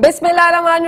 बिस्मिल्लाम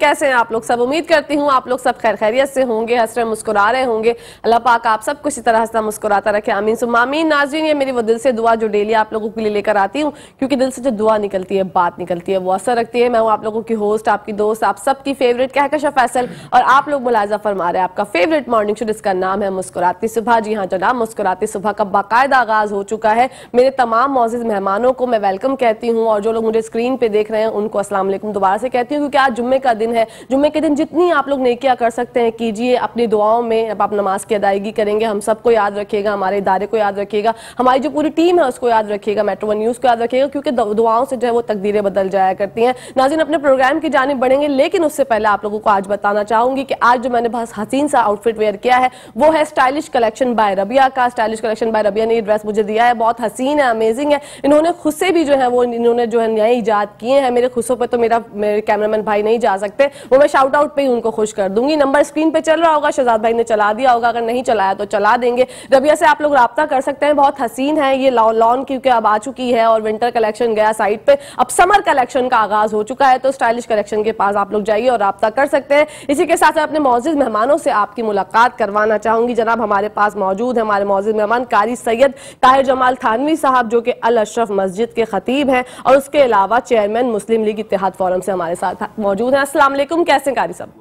कैसे हैं आप लोग सब उम्मीद करती हूँ आप लोग सब खैर खैरियत से होंगे हंस रहे मुस्कुरा रहे होंगे अल्लाह पाक आप सब कुछ इस तरह हंसना मुस्कुराता रखे आमीन आमीन नाजरीन ये मेरी वो दिल से दुआ जो डेली आप लोगों के लिए लेकर आती हूँ क्योंकि दिल से जो दुआ निकलती है बात निकलती है वो असर रखती है मैं हूँ आप लोगों की होस्ट आपकी दोस्त आप सबकी फेवरेट कहकशा फैसल और आप लोग मुलाजा फरमा रहे हैं आपका फेवरेट मॉर्निंग शो जिसका नाम है मुस्कुराती सुबह जी हाँ जनाब मुस्कुराती सुबह का बाकायदा आगाज हो चुका है मेरे तमाम मोजिज मेहमानों को मैं वेलकम कहती हूँ और जो लोग मुझे स्क्रीन पर देख रहे हैं उनको अस्सलाम वालेकुम दोबारा से कहती हूँ क्योंकि आज जुम्मे का दिन है जुम्मे के दिन जितनी आप लोग नेकिया कर सकते हैं कीजिए अपनी दुआओं में अब आप नमाज की अदायगी करेंगे हम सबको याद रखिएगा हमारे इदारे को याद रखिएगा हमारी जो पूरी टीम है उसको याद रखिएगा मेट्रो वन न्यूज़ को याद रखिएगा क्योंकि दुआओं से जो है वो तकदीरें बदल जाया करती हैं नाजिन अपने प्रोग्राम की जानब बढ़ेंगे लेकिन उससे पहले आप लोगों को आज बताना चाहूंगी कि आज जो मैंने बहुत हसीन सा आउटफिट वेयर किया है वो है स्टाइलिश कलेक्शन बाय रबिया का स्टाइलिश कलेक्शन बाय रबिया ने ये ड्रेस मुझे दिया है बहुत हसीन है अमेजिंग है इन्होंने खुद से भी जो है वो इन्होंने जो है नए ईजाद किए हैं मेरे खुद हिस्सों पर तो मेरा मेरे कैमरामैन भाई नहीं जा सकते वो मैं शाउट आउट पे ही उनको खुश कर दूंगी नंबर स्क्रीन पे चल रहा होगा शहजाद भाई ने चला दिया होगा अगर नहीं चलाया तो चला देंगे रबिया से आप लोग रबता कर सकते हैं बहुत हसीन है ये लॉन क्योंकि अब आ चुकी है और विंटर कलेक्शन गया साइड पे अब समर कलेक्शन का आगाज हो चुका है तो स्टाइलिश कलेक्शन के पास आप लोग जाइए और रबता कर सकते हैं इसी के साथ अपने मोजिज मेहमानों से आपकी मुलाकात करवाना चाहूंगी जनाब हमारे पास मौजूद है हमारे मोजिज मेहमान कारी सैयद ताहिर जमाल थानवी साहब जो कि अल अशरफ मस्जिद के खतीब हैं और उसके अलावा चेयरमैन मुस्लिम लीग तबलीग इतिहाद फोरम से हमारे साथ मौजूद हैं असलम कैसे कारी साहब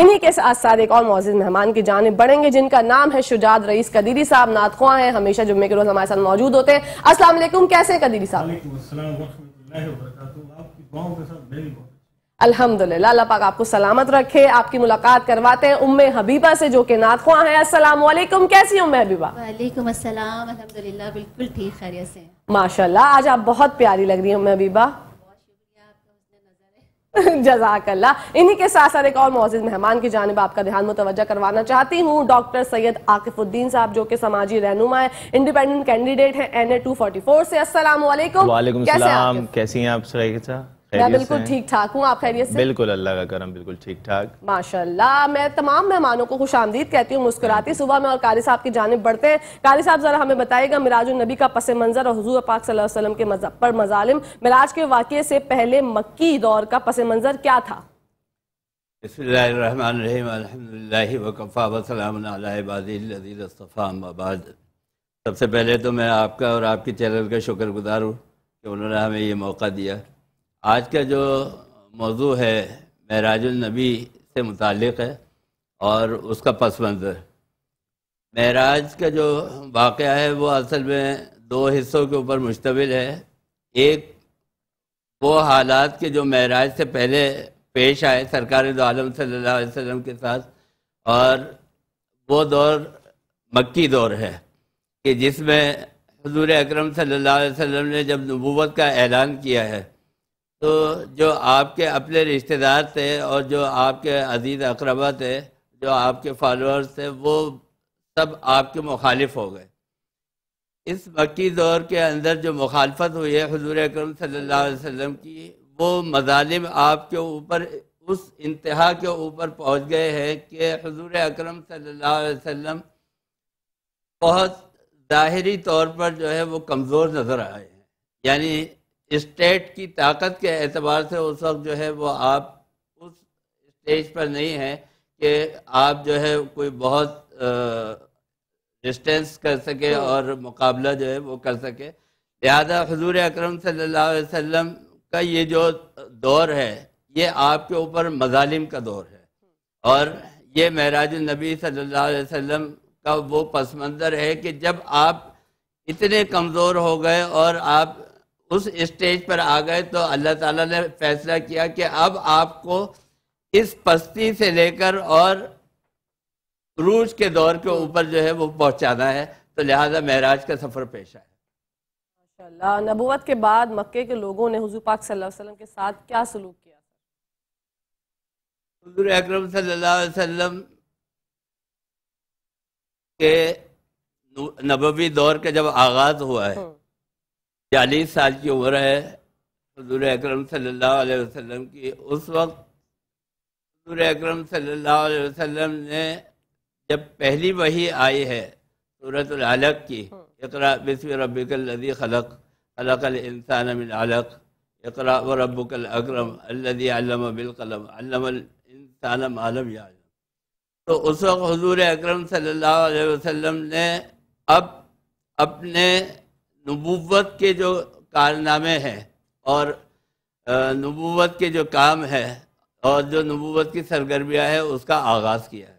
इन्हीं के साथ साथ एक और मौजूद मेहमान की जाने बढ़ेंगे जिनका नाम है शुजात रईस कदीरी साहब नातख्वा हैं हमेशा जुम्मे के रोज हमारे साथ मौजूद होते हैं असला कैसे कदीरी साहब अल्हम्दुलिल्लाह अल्लाह पाक आपको सलामत रखे आपकी मुलाकात करवाते हैं उम्मे हबीबा से जो कि नातखुआ है अस्सलाम वालेकुम कैसी उम्मे हबीबा वालेकुम अस्सलाम अल्हम्दुलिल्लाह बिल्कुल ठीक खैरियत से माशाल्लाह आज आप बहुत प्यारी लग रही हैं उम्मे हबीबा जजाकल्ला इन्हीं के साथ साथ एक और मौजूद मेहमान की जानब आपका ध्यान मुतवजह करवाना चाहती हूँ डॉक्टर सैयद आकिफुद्दीन साहब जो कि समाजी रहनुमा है इंडिपेंडेंट कैंडिडेट है N A two forty four से असलम कैसी हैं आप सराइक साहब मैं बिल्कुल ठीक ठाक हूँ आप खैरियत से बिल्कुल अल्लाह का करम बिल्कुल ठीक ठाक माशाल्लाह मैं तमाम मेहमानों को खुश आमदीद कहती हूँ मुस्कुराती हम्म। सुबह में और कारी साहब की जानब बढ़ते हैं कारी साहब जरा हमें बताएगा मिराज नबी का पस मंजर और हजूर पाक वसलम के मजहब पर मजालिम मिराज के वाक़े से पहले मक्की दौर का पस मंजर क्या था सबसे पहले तो मैं आपका और आपके चैनल का शुक्रगुजार हूँ कि उन्होंने हमें ये मौका दिया आज का जो मौजू है महराजनबी से मुतक़ है और उसका पस मंज़र महराज का जो वाक़ है वो असल में दो हिस्सों के ऊपर मुश्तमिल है एक वो हालात के जो महराज से पहले पेश आए सरकार दो आलम सल्लल्लाहु अलैहि वसल्लम के साथ और वो दौर मक्की दौर है कि जिसमें हजूर अकरम सल्लल्लाहु अलैहि वसल्लम ने जब नबूवत का ऐलान किया है तो जो आपके अपने रिश्तेदार थे और जो आपके अजीज अकरबा थे जो आपके फॉलोअर्स थे वो सब आपके मुखालिफ हो गए इस मक्की दौर के अंदर जो मुखालफत हुई है हजूर अक्रम वसल्लम की वो मजालिम आपके ऊपर उस इंतहा के ऊपर पहुंच गए हैं कि हजूर अक्रम सम बहुत ज़ाहरी तौर पर जो है वो कमज़ोर नज़र आए हैं यानी स्टेट की ताकत के एतबार से उस वक्त जो है वो आप उस स्टेज पर नहीं हैं कि आप जो है कोई बहुत डिस्टेंस कर सके हाँ। और मुकाबला जो है वो कर सके लिहाजा हजूर अक्रम सल्लल्लाहु का ये जो दौर है ये आपके ऊपर मजालिम का दौर है और ये महराज नबी सल्लल्लाहु का वो पस मंज़र है कि जब आप इतने कमज़ोर हो गए और आप उस स्टेज पर आ गए तो अल्लाह ताला ने फैसला किया कि अब आपको इस पस्ती से लेकर और रूज के दौर के ऊपर जो है वो पहुंचाना है तो लिहाजा महराज का सफ़र पेश आया माशाल्लाह नबूवत के बाद मक्के के लोगों ने हुजूर पाक सल्लल्लाहु अलैहि वसल्लम के साथ क्या सलूक किया हुजूर अकरम सल्लल्लाहु अलैहि वसल्लम के नबवी दौर का जब आगाज़ हुआ है हम्म। चालीस साल की उम्र है हजूर अक्रम सल्लल्लाहु वसल्लम की उस वक्त हजूर अक्रम सल्लल्लाहु वसल्लम ने जब पहली वही आई है सूरत अलग की हम्म। इकरा बिस्म रबी खलक अलकल इंसान अलक इकरा व रबुकल अक्रम अल्लि अलम बिलकलम अलम इंसान आलम या तो उस वक्त हजूर अक्रम सल्लल्लाहु अलैहि वसल्लम ने अब अपने नबूवत के जो कारनामे हैं और नबूवत के जो काम है और जो नबूवत की सरगर्मियाँ है उसका आगाज़ किया है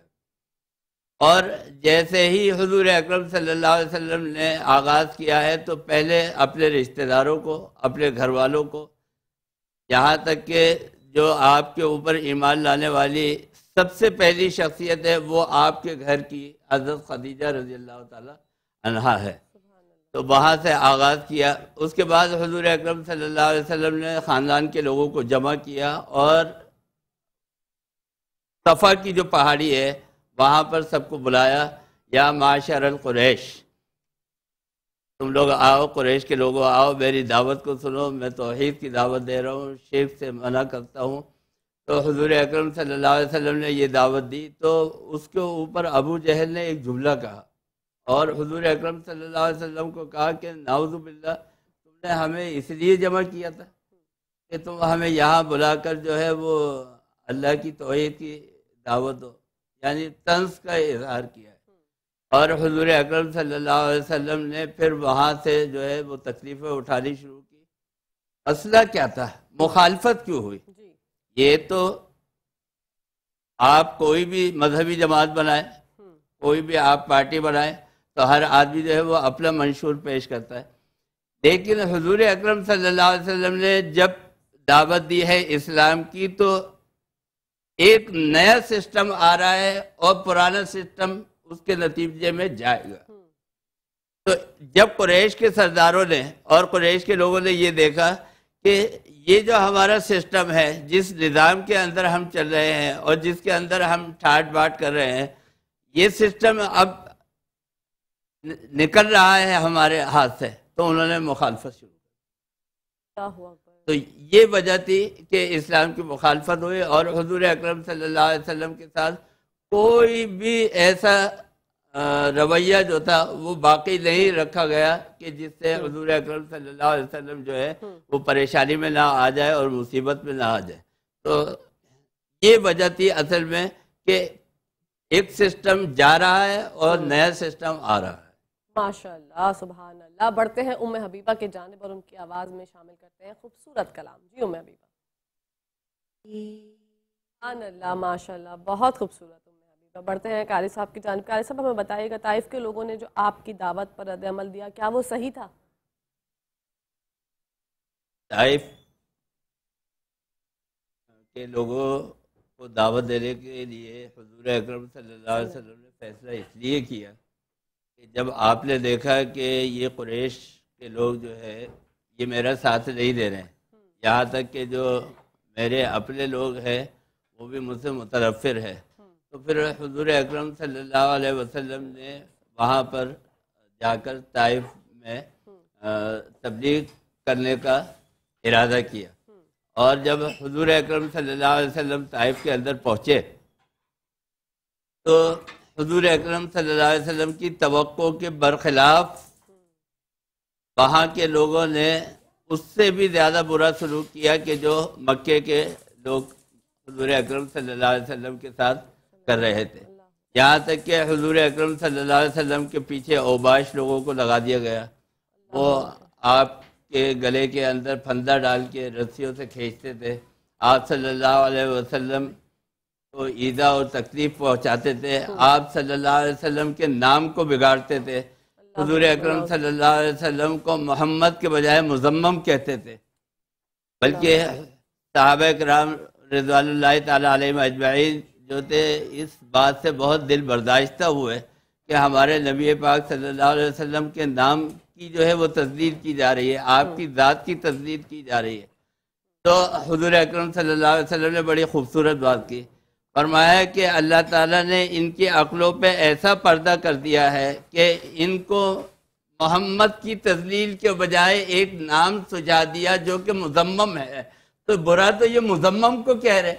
और जैसे ही हजूर अक्रम सल्लल्लाहु अलैहि वसल्लम ने आगाज़ किया है तो पहले अपने रिश्तेदारों को अपने घर वालों को यहाँ तक के जो आपके ऊपर ईमान लाने वाली सबसे पहली शख्सियत है वो आपके घर की हजरत खदीजा रजी अल्लाह तहा है तो वहाँ से आगाज़ किया उसके बाद हजूर अक्रम सल्लल्लाहु ने ख़ानदान के लोगों को जमा किया और सफ़ा की जो पहाड़ी है वहाँ पर सबको बुलाया या माशर क्रैश तुम लोग आओ क्रैश के लोगों आओ मेरी दावत को सुनो मैं तोहहीद की दावत दे रहा हूँ शेख से मना करता हूँ तो हजूर अक्रम सल्ला वसम ने यह दावत दी तो उसके ऊपर अबू जहल ने एक जुमला कहा और हजूर अक्रम सल्लाम को कहा कि नाउजुबिल्ला तुमने हमें इसलिए जमा किया था कि तुम हमें यहाँ बुलाकर जो है वो अल्लाह की तोहद की दावत हो यानी तंस का इजहार किया है और हजूर अक्रम सल्लाम ने फिर वहाँ से जो है वो तकलीफ़ें उठानी शुरू की असला क्या था मुखालफत क्यों हुई ये तो आप कोई भी मजहबी जमात बनाए हम्म। कोई भी आप पार्टी बनाए तो हर आदमी जो है वो अपना मंशूर पेश करता है लेकिन हजूर अक्रम सल्लाम ने जब दावत दी है इस्लाम की तो एक नया सिस्टम आ रहा है और पुराना सिस्टम उसके नतीजे में जाएगा तो जब कुरैश के सरदारों ने और कुरैश के लोगों ने ये देखा कि ये जो हमारा सिस्टम है जिस निज़ाम के अंदर हम चल रहे हैं और जिसके अंदर हम ठाट बाट कर रहे हैं ये सिस्टम अब निकल रहा है हमारे हाथ से तो उन्होंने मुखालफत शुरू की तो ये वजह थी कि इस्लाम की मुखालफत हुई और हजूर अक्रम सल्लाम के साथ कोई भी ऐसा रवैया जो था वो बाकी नहीं रखा गया कि जिससे हजूर हम्म। अक्रम सल्लाम जो है हम्म। वो परेशानी में ना आ जाए और मुसीबत में ना आ जाए तो ये वजह थी असल में कि एक सिस्टम जा रहा है और हम्म। नया सिस्टम आ रहा है माशाल्लाह सुबहान अल्लाह बढ़ते हैं उम हबीबा के जानब और उनकी आवाज़ में शामिल करते हैं खूबसूरत कलाम जी उम हबीबा सुबहान अल्लाह माशाल्लाह बहुत खूबसूरत उम हबीबा बढ़ते हैं कारी साहब की जानब कारी साहब हमें बताइएगा ताइफ के लोगों ने जो आपकी दावत पर रद्द अमल दिया क्या वो सही था ताइफ के लोगों को दावत देने के लिए हजूर अक्रम सल्ला ने फैसला इसलिए किया कि जब आपने देखा कि ये कुरेश के लोग जो है ये मेरा साथ नहीं दे रहे हैं यहाँ तक कि जो मेरे अपने लोग हैं वो भी मुझसे मुतरफर है तो फिर हजूर अक्रम वसल्लम ने वहाँ पर जाकर ताइफ में तब्दील करने का इरादा किया और जब हजूर अक्रम वसल्लम ताइफ के अंदर पहुँचे तो हजूर अक्रम सल्लाम की तो के बरखिलाफ वहाँ के लोगों ने उससे भी ज़्यादा बुरा सलूक किया कि जो मक्के के लोग हजूर अक्रम सल्लाम के साथ कर रहे थे यहाँ तक कि हजूर अक्रम सल्लाम के पीछे ओबाश लोगों को लगा दिया गया वो आपके गले के अंदर फंदा डाल के रस्सियों से खींचते थे आप सल्लल्लाहु अलैहि वसल्लम को ईदा और तकलीफ पहुँचाते थे आप सल्लल्लाहु अलैहि वसल्लम के नाम को बिगाड़ते थे हजूर अक्रम सल्लल्लाहु अलैहि वसल्लम को मोहम्मद के बजाय मुजम्म कहते थे बल्कि साहब कराम रजवाल तजमाइन जो थे इस बात से बहुत दिल बर्दाश्त हुए कि हमारे नबी पाक सल्लल्लाहु अलैहि वसल्लम के नाम की जो है वो तस्दीद की जा रही है आपकी हम्म। ज़ात की तस्दीद की जा रही है तो हजूर अक्रम सल्लल्लाहु अलैहि वसल्लम ने बड़ी खूबसूरत बात की फरमाया कि अल्लाह ताला ने इनकी अकलों पे ऐसा पर्दा कर दिया है कि इनको मोहम्मद की तजलील के बजाय एक नाम सुझा दिया जो कि मुजम्म है तो बुरा तो ये मुजम्म को कह रहे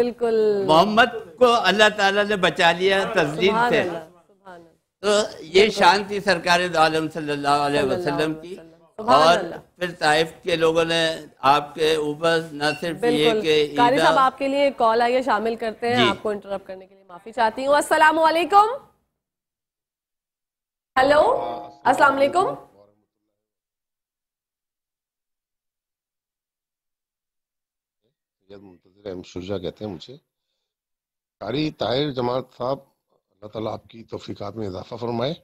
बिल्कुल मोहम्मद को अल्लाह ताला ने बचा लिया तजलील से तो ये शांति सरकार आलम सल्लल्लाहु अलैहि वसल्लम की और फिर ताइफ के लोगों ने आपके ऊपर न सिर्फ ये के कारी साहब आपके लिए कॉल आइए शामिल करते हैं आपको इंटरप्ट करने के लिए माफी चाहती हूँ असलाम वालेकुम हेलो अस्सलाम वालेकुम मुंतजर कहते हैं मुझे कारी ताहिर जमात साहब अल्लाह ताला आपकी तोफीकात में इजाफा फरमाए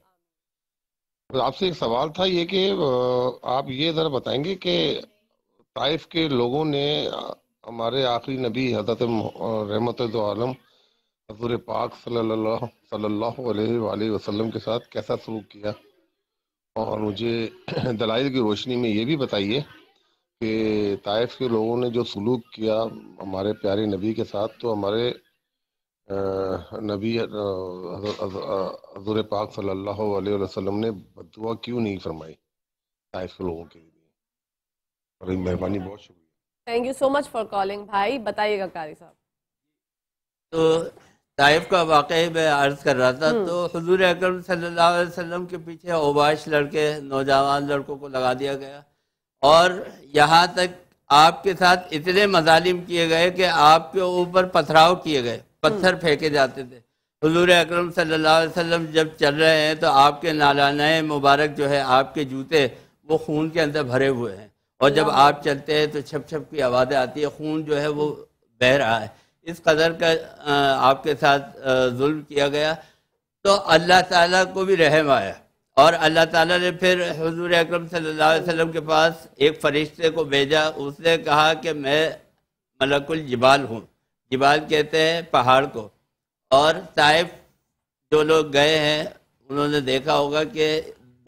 तो आपसे एक सवाल था ये कि आप ये ज़रा बताएंगे कि ताइफ के लोगों ने हमारे आखिरी नबी हजरत रहमत आलम हजूर पाक सल्लल्लाहु अलैहि वसल्लम के साथ कैसा सलूक किया और मुझे दलाइल की रोशनी में ये भी बताइए कि ताइफ के लोगों ने जो सलूक किया हमारे प्यारे नबी के साथ तो हमारे नबी हजूर पाक सल्लाम ने बदुआ क्यों नहीं फरमाई ताइफ लोगों के लिए और मेहरबानी बहुत शुक्रिया thank you so much for calling भाई बताइएगा कारी साहब तो ताइफ का वाकई मैं अर्ज़ कर रहा था हम्म। तो हजूर अक्रम सल्लाम के पीछे ओबाइश लड़के नौजवान लड़कों को लगा दिया गया और यहाँ तक आपके साथ इतने मजालिम किए गए कि आपके ऊपर पथराव किए गए पत्थर फेंके जाते थे हजूर अक्रम सल्लाम जब चल रहे हैं तो आपके नालानाए मुबारक जो है आपके जूते वो खून के अंदर भरे हुए हैं और जब आप चलते हैं तो छप छप की आवाज़ें आती है खून जो है वो बह रहा है इस कदर का आपके साथ जुल्म किया गया तो अल्लाह ताला को भी रहम आया और अल्लाह ताला ने फिर हजूर अक्रम सल्लाम के पास एक फरिश्ते को भेजा उसने कहा कि मैं मलकुल जबाल हूँ जिबाल कहते हैं पहाड़ को और ताइफ जो लोग गए हैं उन्होंने देखा होगा कि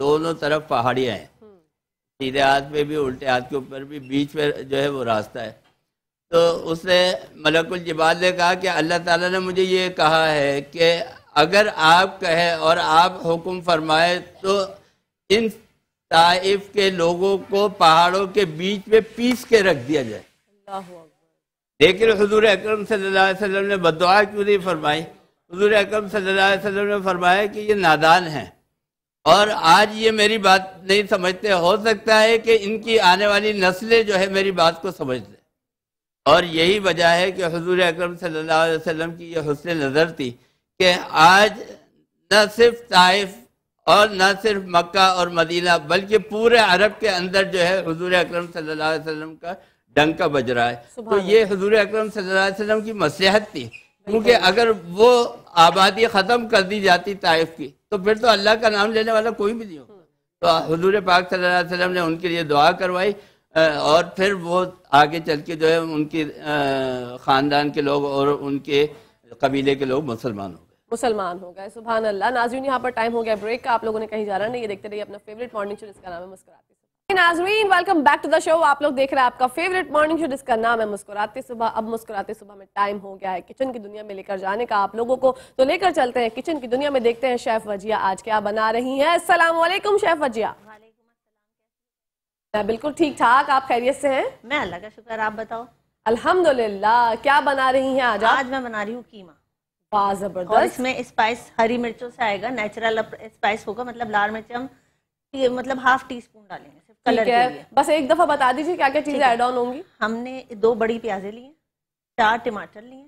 दोनों तरफ पहाड़ियाँ हैं सीधे हाथ पे भी उल्टे हाथ के ऊपर भी बीच में जो है वो रास्ता है तो उसने मलकुल जिबाल ने कहा कि अल्लाह ताला ने मुझे ये कहा है कि अगर आप कहें और आप हुक्म फरमाए तो इन ताइफ के लोगों को पहाड़ों के बीच में पीस के रख दिया जाए लेकिन हजूर अक्रम सल्लल्लाहु ने बदवा क्यों नहीं फरमाई हजूर अक्रम सल्लल्लाहु ने फरमाया कि ये नादान है और आज ये मेरी बात नहीं समझते हो सकता है कि इनकी आने वाली नस्लें जो है मेरी बात को समझ लें और यही वजह है कि हजूर अक्रम सल्लल्लाहु की यह हसन नज़र थी कि आज न सिर्फ ताइफ और न सिर्फ मक्का और मदीना बल्कि पूरे अरब के अंदर जो है हजूर अक्रम वसम का डंका बज रहा है तो ये हजूर अक्रम सल्लम की मसीहत थी क्योंकि अगर वो आबादी ख़त्म कर दी जाती ताइफ की तो फिर तो अल्लाह का नाम लेने वाला कोई भी नहीं होगा तो हजूर पाक सल्लम ने उनके लिए दुआ करवाई और फिर वो आगे चल के जो है उनके ख़ानदान के लोग और उनके कबीले के लोग मुसलमान हो गए मुसलमान हो गए सुबह अल्लाह नाजरीन यहाँ पर टाइम हो गया ब्रेक का आप लोगों ने कहीं जा रहा नहीं ये देखते रहिए अपना फेवरेट मॉर्निंग शो इसका नाम है मुस्कुरा नाजरीन welcome back to the show आप लोग देख रहे हैं आपका फेवरेट मॉर्निंग शो जिसका नाम है मुस्कुराते सुबह अब मुस्कुराते सुबह में टाइम हो गया है किचन की दुनिया में लेकर जाने का आप लोगों को तो लेकर चलते हैं किचन की दुनिया में देखते हैं शेफ वजिया आज क्या बना रही हैं अस्सलाम वालेकुम शेफ वजिया मैं बिल्कुल ठीक ठाक आप खैरियत से है मैं अल्लाह का शुक्र आप बताओ अल्हम्दुलिल्लाह क्या बना रही है आज आज मैं बना रही हूँ कीमा जबरदस्त इसमें स्पाइस हरी मिर्चों से आएगा नेचुरल स्पाइस होगा मतलब लाल मिर्च हम मतलब हाफ टी स्पून डालेंगे कलर है बस एक दफा बता दीजिए क्या क्या चीजें एड ऑन होंगी हमने दो बड़ी प्याजे ली हैं चार टमाटर लिए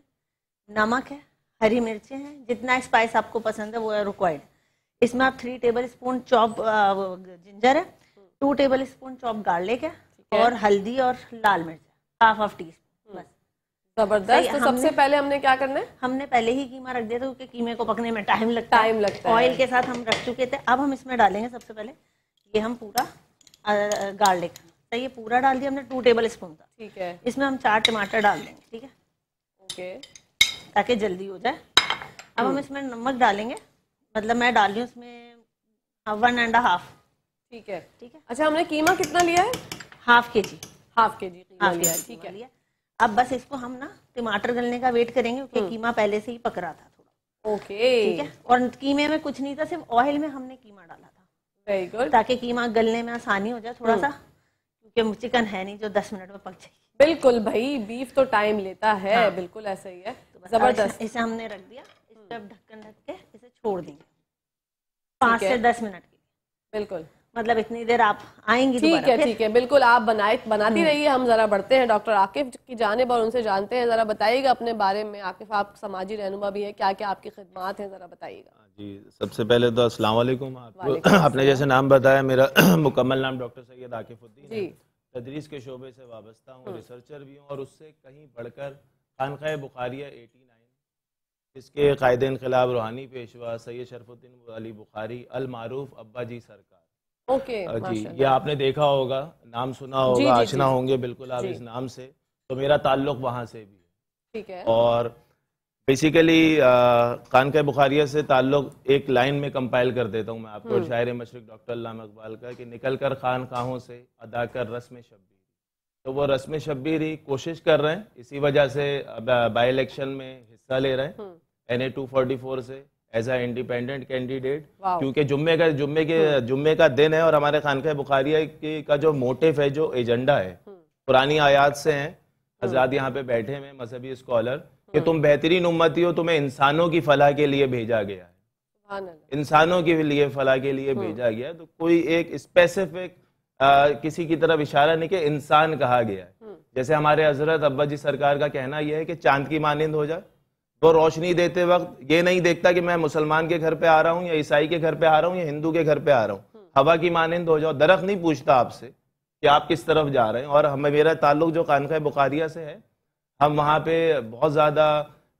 नमक है हरी मिर्चे हैं जितना स्पाइस आपको पसंद है वो है रिक्वायर्ड इसमें आप three tablespoon chop ginger है two tablespoon chop garlic है और हल्दी और लाल मिर्च हाफ हाफ टी जबरदस्त तो सबसे पहले हमने क्या करना है हमने पहले ही कीमा रख दिया था क्योंकि कीमे को पकने में टाइम लगता टाइम लगता है ऑयल के साथ हम रख चुके थे अब हम इसमें डालेंगे सबसे पहले ये हम पूरा गार्लिक तो ये पूरा डाल दिया हमने टू टेबल स्पून का ठीक है इसमें हम चार टमाटर डाल देंगे ठीक है ओके ताकि जल्दी हो जाए अब हम hmm. इसमें नमक डालेंगे मतलब मैं डाल रही हूँ इसमें वन एंड हाफ ठीक है ठीक है अच्छा हमने कीमा कितना लिया है हाफ के जी हाफ के जी हाफ लिया ठीक है लिया अब बस इसको हम ना टमाटर गलने का वेट करेंगे क्योंकि hmm. कीमा पहले से ही पक रहा था थोड़ा ओके ठीक है और कीमे में कुछ नहीं था सिर्फ ऑयल में हमने कीमा डाला था ताकि कीमा गलने में आसानी हो जाए थोड़ा hmm. सा क्योंकि चिकन है नहीं जो दस मिनट में पक जाए बिल्कुल भाई बीफ तो टाइम लेता है हाँ। बिल्कुल ऐसा ही है तो जबरदस्त इसे इसे हमने रख दिया जब hmm. ढक्कन रख के इसे छोड़ देंगे पाँच से दस मिनट के बिल्कुल मतलब इतनी देर आप आएंगी ठीक है ठीक है बिल्कुल आप बनाए बनाती hmm. रहिए हम जरा बढ़ते हैं डॉक्टर आकिफ की जानब और उनसे जानते हैं जरा बताइएगा अपने बारे में आकिफ आप समाजी रहनुमा भी है क्या क्या आपकी खिदमत है जरा बताइएगा जी सबसे पहले तो अस्सलाम वालेकुम आपको आपने जैसे नाम बताया मेरा मुकम्मल नाम डॉक्टर सैयद आकिफुद्दीन है तदरीस के शोबे से वाबस्ता हूँ हम्म। रिसर्चर भी हूँ और उससे कहीं बढ़कर खानका बुखारिया एटी नाइन जिसके कायद इनकलाब रूहानी पेशवा सैयद शरफुद्दीन अली बुखारी अलमारूफ अब्बा जी सरकार ओके okay, जी ये आपने देखा होगा नाम सुना होगा आशना होंगे बिल्कुल आप इस नाम से तो मेरा ताल्लुक वहाँ से भी है ठीक है और बेसिकली खान के बुखारिया से ताल्लुक एक लाइन में कंपाइल कर देता हूँ मैं आपको हम्म। शायर मशरक डॉक्टर इकबाल का कि निकल कर खान खाहों से अदा कर रस्म शब्बी तो वो रस्म ही कोशिश कर रहे हैं इसी वजह से बाई इलेक्शन uh, में हिस्सा ले रहे हैं N A two forty four से एज अ इंडिपेंडेंट कैंडिडेट क्योंकि जुम्मे का जुम्मे के हम्म। जुम्मे का दिन है और हमारे खान के बुखारिया की का जो मोटिव है जो एजेंडा है हम्म। पुरानी आयात से हैं आजाद यहाँ पे बैठे हुए मजहबी स्कॉलर कि तुम बेहतरीन उम्मती हो तुम्हें इंसानों की फलाह के लिए भेजा गया है इंसानों के लिए फलाह के लिए हम्म। भेजा गया तो कोई एक स्पेसिफिक किसी की तरफ इशारा नहीं कि इंसान कहा गया है हम्म। जैसे हमारे हजरत अब्बा जी सरकार का कहना यह है कि चांद की मानंद हो जाए वो रोशनी देते वक्त ये नहीं देखता कि मैं मुसलमान के घर पे आ रहा हूँ या ईसाई के घर पे आ रहा हूँ या हिंदू के घर पे आ रहा हूँ हम्म। हवा की मानंद हो जाओ दरख्त नहीं पूछता आपसे कि आप किस तरफ जा रहे हैं और हमें मेरा ताल्लुक जो कानखा बुखारिया से है हम वहाँ पे बहुत ज़्यादा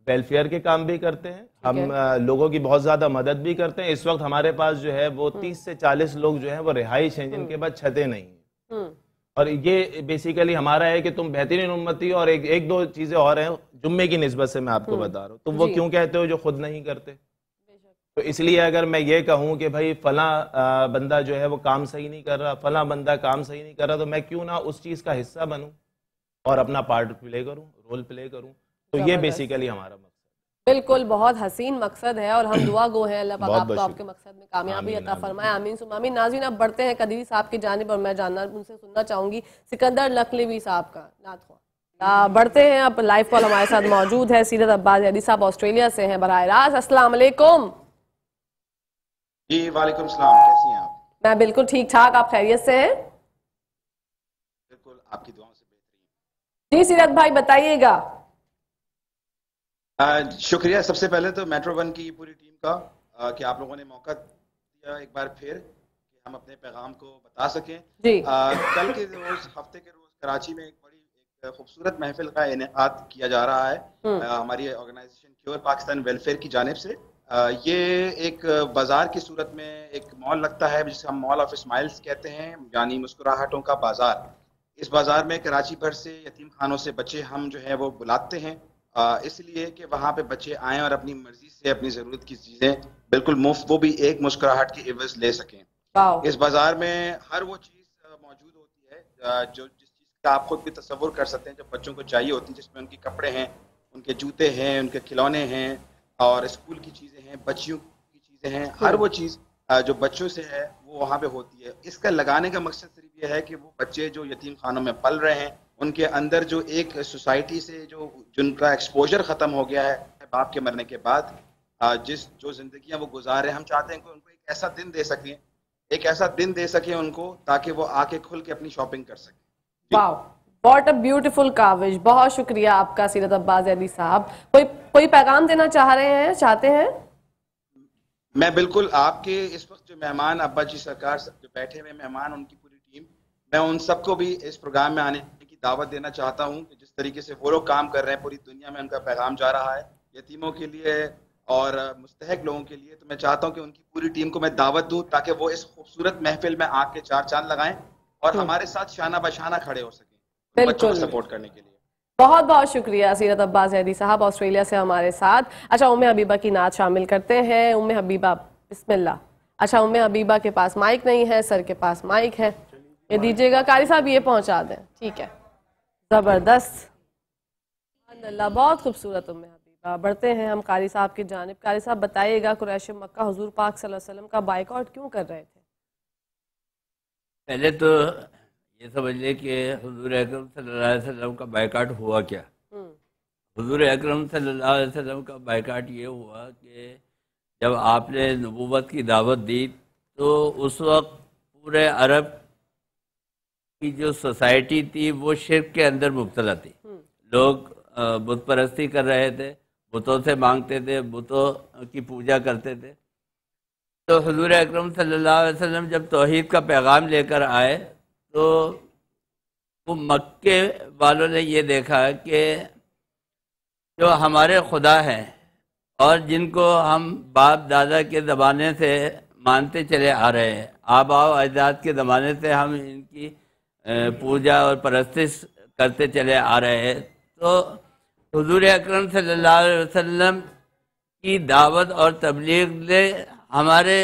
वेलफेयर के काम भी करते हैं हम लोगों की बहुत ज़्यादा मदद भी करते हैं इस वक्त हमारे पास जो है वो हम्म। तीस से चालीस लोग जो है वो रिहाइश हैं जिनके हम्म। पास छतें नहीं हैं हम्म। और ये बेसिकली हमारा है कि तुम बेहतरीन उम्मती और एक एक दो चीज़ें और हैं जुम्मे की नस्बत से मैं आपको बता रहा हूँ तुम तो वो क्यों कहते हो जो खुद नहीं करते तो इसलिए अगर मैं ये कहूँ कि भाई फला बंदा जो है वो काम सही नहीं कर रहा फला बंदा काम सही नहीं कर रहा तो मैं क्यों ना उस चीज़ का हिस्सा बनूँ और अपना पार्ट प्ले करूँ रोल प्ले करूँ तो ये बेसिकली हमारा बिल्कुल बहुत हसीन मकसद है और हम दुआ गो हैं अल्लाह पाक आपको आपके मकसद में कामयाबी अता फरमाए आमीन सुमामीन नाजीन आप बढ़ते हैं कदीर साहब की जानब और मैं जानना उनसे सुनना चाहूंगी सिकंदर लखलीवी साहब का नाथवा बढ़ते हैं आप लाइव कॉल हमारे साथ मौजूद है सीरत अब्बास अली साहब ऑस्ट्रेलिया से हैं बरह रास्त अस्सलाम वालेकुम जी वालेकुम सलाम कैसी हैं आप मैं बिल्कुल ठीक ठाक आप खैरियत से हैं बिल्कुल आपकी दुआ जी सीरत भाई बताइएगा शुक्रिया सबसे पहले तो मेट्रो वन की पूरी टीम का आ, कि आप लोगों ने मौका दिया एक बार फिर कि हम अपने पैगाम को बता सकें कल के रोज हफ्ते के रोज कराची में एक बड़ी एक खूबसूरत महफिल का इनका किया जा रहा है हम्म। आ, हमारी ऑर्गेनाइजेशन क्योर पाकिस्तान वेलफेयर की जानब से आ, ये एक बाजार की सूरत में एक मॉल लगता है जिसे हम मॉल ऑफ स्माइल्स कहते हैं यानी मुस्कुराहटों का बाजार इस बाज़ार में कराची भर से यतीम खानों से बच्चे हम जो है वो बुलाते हैं इसलिए कि वहाँ पे बच्चे आएँ और अपनी मर्जी से अपनी ज़रूरत की चीज़ें बिल्कुल मुफ्त वो भी एक मुस्कुराहट की एवज ले सकें इस बाज़ार में हर वो चीज़ मौजूद होती है जो जिस चीज़ का आप खुद भी तस्वुर कर सकते हैं जो बच्चों को चाहिए होती है जिसमें उनके कपड़े हैं उनके जूते हैं उनके खिलौने हैं और स्कूल की चीज़ें हैं बच्चियों की चीज़ें हैं हर हम्म। वो चीज़ जो बच्चों से है वो वहाँ पे होती है इसका लगाने का मकसद सिर्फ ये है कि वो बच्चे जो यतीम खानों में पल रहे हैं उनके अंदर जो एक सोसाइटी से जो जिनका एक्सपोजर ख़त्म हो गया है बाप के मरने के बाद जिस जो जिंदगी वो गुजार रहे हैं हम चाहते हैं कि उनको एक ऐसा दिन दे सकें एक ऐसा दिन दे सके उनको ताकि वो आके खुल के अपनी शॉपिंग कर सके वाह वॉट अ ब्यूटिफुल काविज बहुत शुक्रिया आपका सीरत अब्बास अली साहब कोई कोई पैगाम देना चाह रहे हैं चाहते हैं मैं बिल्कुल आपके इस वक्त जो मेहमान अब्बा जी सरकार जो बैठे हुए मेहमान उनकी मैं उन सबको भी इस प्रोग्राम में आने की दावत देना चाहता हूँ जिस तरीके से वो लोग काम कर रहे हैं पूरी दुनिया में उनका पैगाम जा रहा है यतीमों के लिए और मुस्तक लोगों के लिए तो मैं चाहता हूँ कि उनकी पूरी टीम को मैं दावत दूँ ताकि वो इस खूबसूरत महफिल में आके चार चांद लगाएं और हम्म। हमारे साथ शाना बशाना खड़े हो सके बच्चों को सपोर्ट करने के लिए बहुत बहुत शुक्रिया सीरत अब्बास जैदी साहब ऑस्ट्रेलिया से हमारे साथ अच्छा उम्मे हबीबा की नात शामिल करते हैं उम्मे हबीबा बिस्मिल्ला अच्छा उम्मे हबीबा के पास माइक नहीं है सर के पास माइक है ये दीजिएगा कारी साहब ये पहुंचा दें ठीक है जबरदस्त अल्लाह बहुत खूबसूरत उम्म हबीबा बढ़ते हैं हम कारी साहब की जानब कारी साहब बताइएगा कुरैश मक्का हजूर पाक वसल्लम का बाइकआउट क्यों कर रहे थे पहले तो ये समझ लें कि हजूर अक्रम वसल्लम का बाइकाट हुआ क्या हजूर हम्म। अक्रम वसल्लम का बाइकाट ये हुआ कि जब आपने नबूबत की दावत दी तो उस वक्त पूरे अरब की जो सोसाइटी थी वो शिर के अंदर मुबतला थी हम्म। लोग बुत परस्ती कर रहे थे बुतों से मांगते थे बुतों की पूजा करते थे तो हजूर अक्रम सल्लल्लाहु वसल्लम जब तोहहीद का पैगाम लेकर आए तो वो मक्के वालों ने ये देखा कि जो हमारे खुदा हैं और जिनको हम बाप दादा के ज़माने से मानते चले आ रहे हैं आबाव अजदाद के ज़माने से हम इनकी पूजा और परस्तिश करते चले आ रहे हैं तो हजूर अक्रम वसल्लम की दावत और तबलीग ने हमारे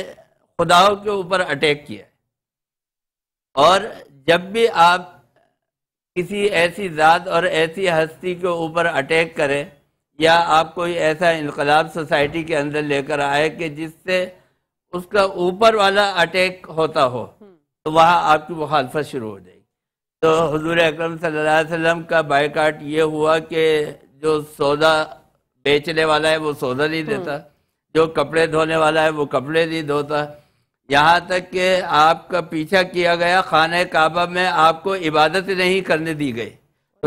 खुदाओं के ऊपर अटैक किया और जब भी आप किसी ऐसी ज़ात और ऐसी हस्ती के ऊपर अटैक करें या आप कोई ऐसा इनकलाब सोसाइटी के अंदर लेकर आए कि जिससे उसका ऊपर वाला अटैक होता हो हम्म। तो वहाँ आपकी मुखालफत शुरू हो जाएगी तो हजूर अक्रम सल्लाम का बायकाट ये हुआ कि जो सौदा बेचने वाला है वो सौदा नहीं देता हम्म। जो कपड़े धोने वाला है वो कपड़े नहीं धोता यहाँ तक कि आपका पीछा किया गया खान काबा में आपको इबादत नहीं करने दी गई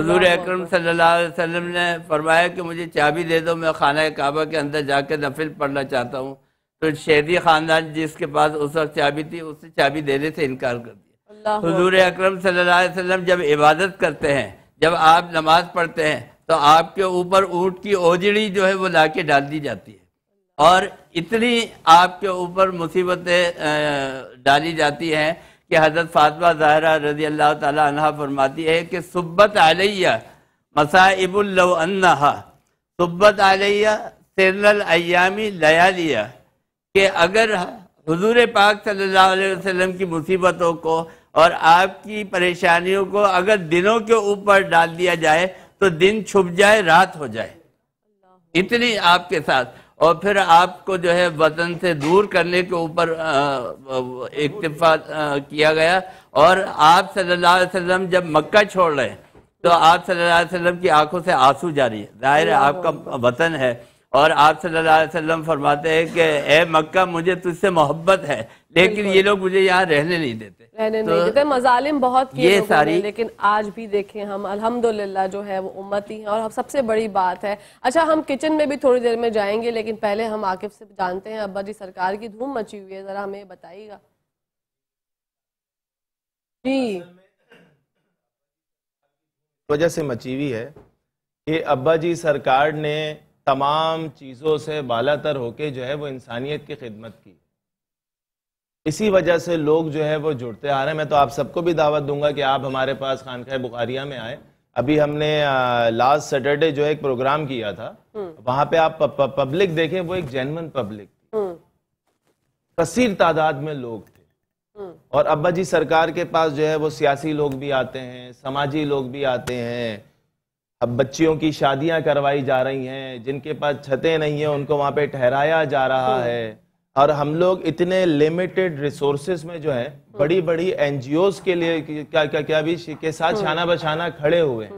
हजूर अक्रम सल्लाम ने फरमाया कि मुझे चाबी दे दो मैं खाना काबा के अंदर जाकर नफिल पढ़ना चाहता हूँ तो शहरी ख़ानदान जिसके पास उस वक्त चाबी थी उससे चाबी देने से इनकार कर दिया तो हजूर अक्रम सल्लाम जब इबादत करते हैं जब आप नमाज पढ़ते हैं तो आपके ऊपर ऊँट की ओजड़ी जो है वो ला के डाल दी जाती है और इतनी आपके ऊपर मुसीबतें डाली जाती हैं कि हज़रत फातमा ज़ाहरा रजी अल्लाह तहा फरमाती है कि सुब्बत आलिया मसाइबुल्लहा सुब्बत आलिया सैनल अयामी लयालिया कि अगर हजूर पाक सल्ला अलैहि की मुसीबतों को और आपकी परेशानियों को अगर दिनों के ऊपर डाल दिया जाए तो दिन छुप जाए रात हो जाए इतनी आपके साथ और फिर आपको जो है वतन से दूर करने के ऊपर इतफा किया गया और आप सल्लल्लाहु अलैहि वसल्लम जब मक्का छोड़ रहे हैं तो आप सल्लल्लाहु अलैहि वसल्लम की आंखों से आंसू जारी है जाहिर है आपका वतन है और आप सल्लल्लाहु अलैहि वसल्लम फरमाते हैं कि ए मक्का मुझे तुझसे मोहब्बत है लेकिन ये लोग मुझे यहाँ रहने नहीं देते रहने तो नहीं देते मजालिम बहुत किए ये सारी लेकिन आज भी देखें हम अल्हम्दुलिल्लाह जो है वो उम्मती हैं और सबसे बड़ी बात है अच्छा हम किचन में भी थोड़ी देर में जाएंगे लेकिन पहले हम आकिफ से जानते हैं अब्बा जी सरकार की धूम मची हुई है ज़रा हमें बताइएगा जी वजह से मची हुई है कि अब्बा जी सरकार ने तमाम चीज़ों से बाला तर होके जो है वो इंसानियत की खिदमत की इसी वजह से लोग जो है वो जुड़ते आ रहे हैं मैं तो आप सबको भी दावत दूंगा कि आप हमारे पास खानखा बुखारिया में आए अभी हमने लास्ट सैटरडे जो है एक प्रोग्राम किया था हम्म। वहां पे आप पब्लिक देखें वो एक जेनवन पब्लिक थी हम्म। कसीर तादाद में लोग थे हम्म। और अब्बा जी सरकार के पास जो है वो सियासी लोग भी आते हैं समाजी लोग भी आते हैं अब बच्चियों की शादियां करवाई जा रही हैं जिनके पास छतें नहीं है उनको वहाँ पे ठहराया जा रहा हम्म। है और हम लोग इतने लिमिटेड रिसोर्सेज में जो है हम्म। बड़ी बड़ी एनजीओ के लिए क्या क्या क्या भी के साथ हम्म। शाना बछाना खड़े हुए